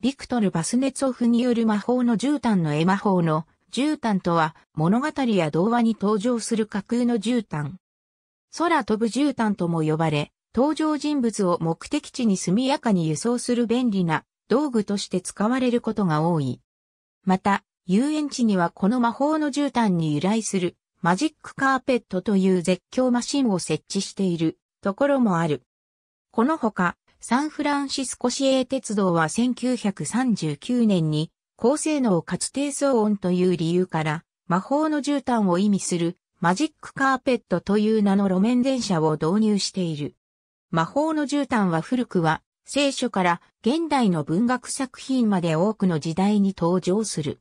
ビクトル・バスネツォフによる魔法の絨毯の絵魔法の絨毯とは物語や童話に登場する架空の絨毯。空飛ぶ絨毯とも呼ばれ、登場人物を目的地に速やかに輸送する便利な道具として使われることが多い。また、遊園地にはこの魔法の絨毯に由来するマジックカーペットという絶叫マシンを設置しているところもある。このほか、サンフランシスコ市営鉄道は1939年に高性能かつ低騒音という理由から魔法の絨毯を意味するマジックカーペットという名の路面電車を導入している。魔法の絨毯は古くは聖書から現代の文学作品まで多くの時代に登場する。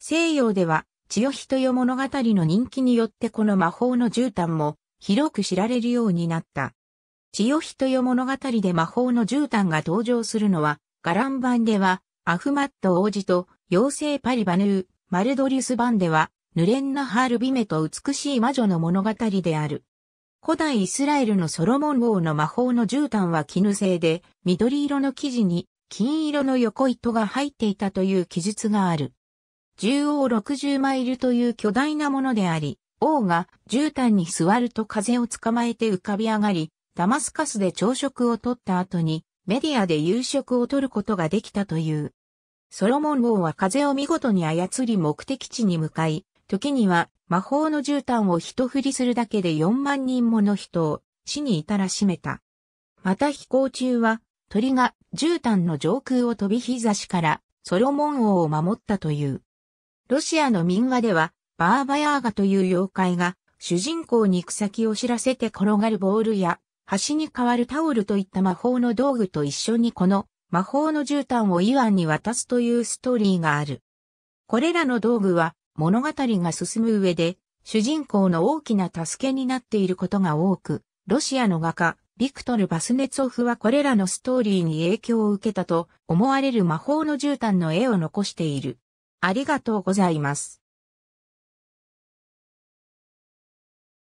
西洋では千代人よ物語の人気によってこの魔法の絨毯も広く知られるようになった。千代人よ物語で魔法の絨毯が登場するのは、ガラン版では、アフマット王子と、妖精パリバヌー、マルドリュス版では、ヌレンナハールビメと美しい魔女の物語である。古代イスラエルのソロモン王の魔法の絨毯は絹製で、緑色の生地に金色の横糸が入っていたという記述がある。縦横60マイルという巨大なものであり、王が絨毯に座ると風を捕まえて浮かび上がり、ダマスカスで朝食をとった後に、メディアで夕食をとることができたという。ソロモン王は風を見事に操り目的地に向かい、時には魔法の絨毯を一振りするだけで4万人もの人を死に至らしめた。また飛行中は鳥が絨毯の上空を飛び日差しからソロモン王を守ったという。ロシアの民話ではバーバヤーガという妖怪が主人公に行く先を知らせて転がるボールや足に代わるタオルといった魔法の道具と一緒にこの魔法の絨毯をイワンに渡すというストーリーがある。これらの道具は物語が進む上で主人公の大きな助けになっていることが多く、ロシアの画家、ビクトル・バスネツオフはこれらのストーリーに影響を受けたと思われる魔法の絨毯の絵を残している。ありがとうございます。